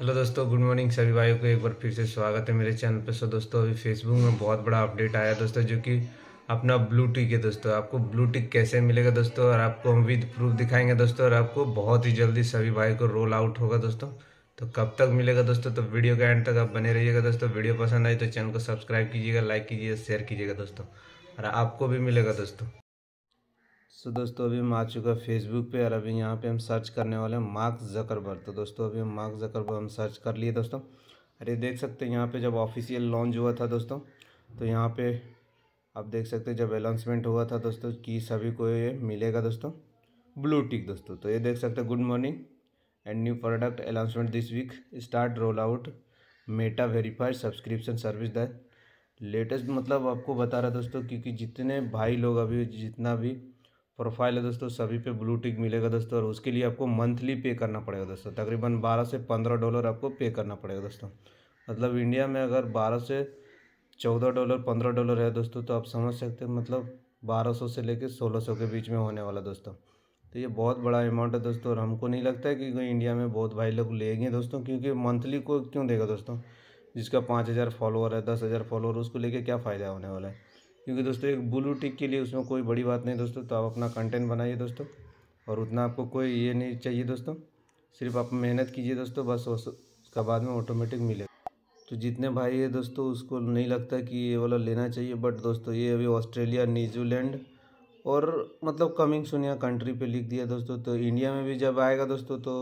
hello दोस्तों good morning सभी भाइयों को एक बार फिर से स्वागत है मेरे चैनल पर सो दोस्तों अभी फेसबुक में बहुत बड़ा अपडेट आया दोस्तों जो कि अपना ब्लू टिक है दोस्तों आपको ब्लू टिक कैसे मिलेगा दोस्तों और आपको हम विद प्रूफ दिखाएंगे दोस्तों और आपको बहुत ही जल्दी सभी भाई को रोल आउट होगा दोस्तों तो कब तक मिलेगा दोस्तों तो वीडियो के एंड तक आप बने रहिएगा दोस्तों वीडियो पसंद आई तो चैनल को सब्सक्राइब कीजिएगा लाइक कीजिएगा शेयर कीजिएगा दोस्तों और आपको भी मिलेगा दोस्तों सो दोस्तों अभी हम आ चुका फेसबुक पे और अभी यहाँ पे हम सर्च करने वाले हैं मार्क जकरबर्ग तो दोस्तों अभी हम मार्क जकरबर्ग हम सर्च कर लिए दोस्तों अरे देख सकते हैं यहाँ पे जब ऑफिशियल लॉन्च हुआ था दोस्तों तो यहाँ पे आप देख सकते हैं जब अनाउंसमेंट हुआ था दोस्तों कि सभी को ये मिलेगा दोस्तों ब्लू टिक दोस्तों तो ये देख सकते हैं good morning and new product announcement this week start roll out Meta verified subscription service that latest मतलब आपको बता रहा दोस्तों क्योंकि जितने भाई लोग अभी जितना भी प्रोफाइल है दोस्तों सभी पे ब्लू टिक मिलेगा दोस्तों और उसके लिए आपको मंथली पे करना पड़ेगा दोस्तों तकरीबन 12 से 15 डॉलर आपको पे करना पड़ेगा दोस्तों मतलब इंडिया में अगर 12 से 14 डॉलर 15 डॉलर है दोस्तों तो आप समझ सकते हैं मतलब 1200 से लेकर 1600 के बीच में होने वाला दोस्तों तो ये बहुत बड़ा अमाउंट है दोस्तों और हमको नहीं लगता है कि इंडिया में बहुत भाई लोग लेंगे दोस्तों क्योंकि मंथली को क्यों देगा दोस्तों जिसका पाँच हज़ार फॉलोअर है दस हज़ार फॉलोअर उसको लेके क्या फ़ायदा होने वाला है क्योंकि दोस्तों एक ब्लू टिक के लिए उसमें कोई बड़ी बात नहीं दोस्तों तो आप अपना कंटेंट बनाइए दोस्तों और उतना आपको कोई ये नहीं चाहिए दोस्तों सिर्फ आप मेहनत कीजिए दोस्तों बस उसका बाद में ऑटोमेटिक मिलेगा तो जितने भाई है दोस्तों उसको नहीं लगता कि ये वाला लेना चाहिए बट दोस्तों ये अभी ऑस्ट्रेलिया न्यूजीलैंड और मतलब कमिंग सुनिया कंट्री पे लिख दिया दोस्तों तो इंडिया में भी जब आएगा दोस्तों तो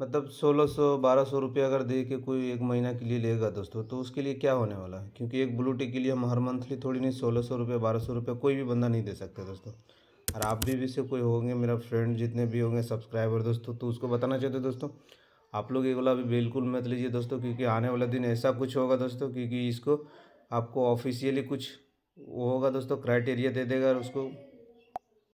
मतलब 1600 1200 रुपये अगर दे के कोई एक महीना के लिए लेगा दोस्तों तो उसके लिए क्या होने वाला है क्योंकि एक ब्लू टिक के लिए हम हर मंथली थोड़ी नहीं सोलह सौ रुपये बारह सौ रुपये कोई भी बंदा नहीं दे सकते दोस्तों और आप भी इससे कोई होंगे मेरा फ्रेंड जितने भी होंगे सब्सक्राइबर दोस्तों तो उसको बताना चाहते दोस्तों आप लोग ये वाला अभी बिल्कुल मत लीजिए दोस्तों क्योंकि आने वाला दिन ऐसा कुछ होगा दोस्तों क्योंकि इसको आपको ऑफिशियली कुछ वो होगा दोस्तों क्राइटेरिया दे देगा और उसको